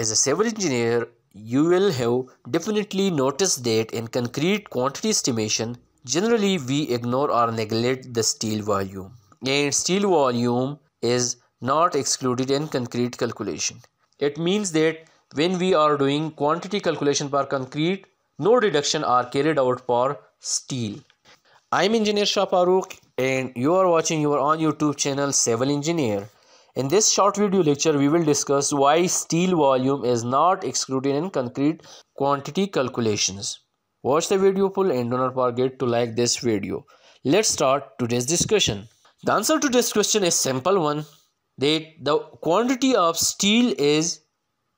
As a civil engineer, you will have definitely noticed that in concrete quantity estimation, generally we ignore or neglect the steel volume. And steel volume is not excluded in concrete calculation. It means that when we are doing quantity calculation for concrete, no deduction are carried out for steel. I'm engineer Shah and you are watching your on YouTube channel Civil Engineer. In this short video lecture, we will discuss why steel volume is not excluded in concrete quantity calculations. Watch the video full and do not forget to like this video. Let's start today's discussion. The answer to this question is simple one that the quantity of steel is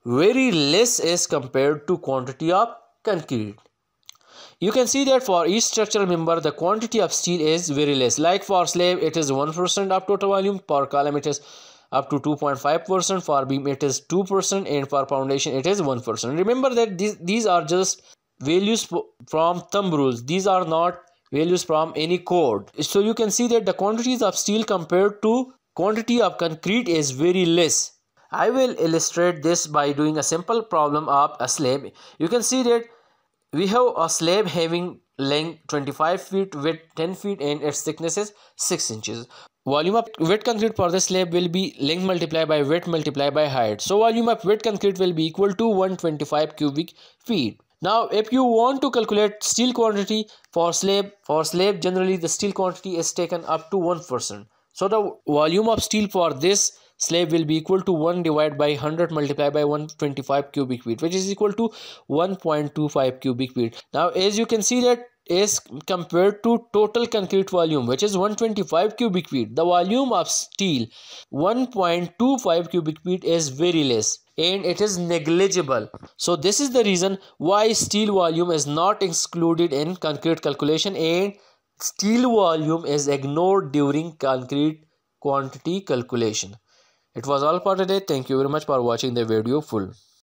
very less as compared to quantity of concrete. You can see that for each structural member, the quantity of steel is very less. Like for slab, it is 1% of total volume. per column, it is up to 2.5% for beam it is 2% and for foundation it is 1% remember that these, these are just values from thumb rules these are not values from any code so you can see that the quantities of steel compared to quantity of concrete is very less I will illustrate this by doing a simple problem of a slab you can see that we have a slab having length 25 feet width 10 feet and its thickness is 6 inches Volume of wet concrete for the slab will be length multiplied by weight multiplied by height. So volume of wet concrete will be equal to 125 cubic feet. Now if you want to calculate steel quantity for slab, for slab generally the steel quantity is taken up to 1%. So the volume of steel for this slab will be equal to 1 divided by 100 multiplied by 125 cubic feet which is equal to 1.25 cubic feet. Now as you can see that is compared to total concrete volume which is 125 cubic feet the volume of steel 1.25 cubic feet is very less and it is negligible so this is the reason why steel volume is not included in concrete calculation and steel volume is ignored during concrete quantity calculation it was all for today thank you very much for watching the video full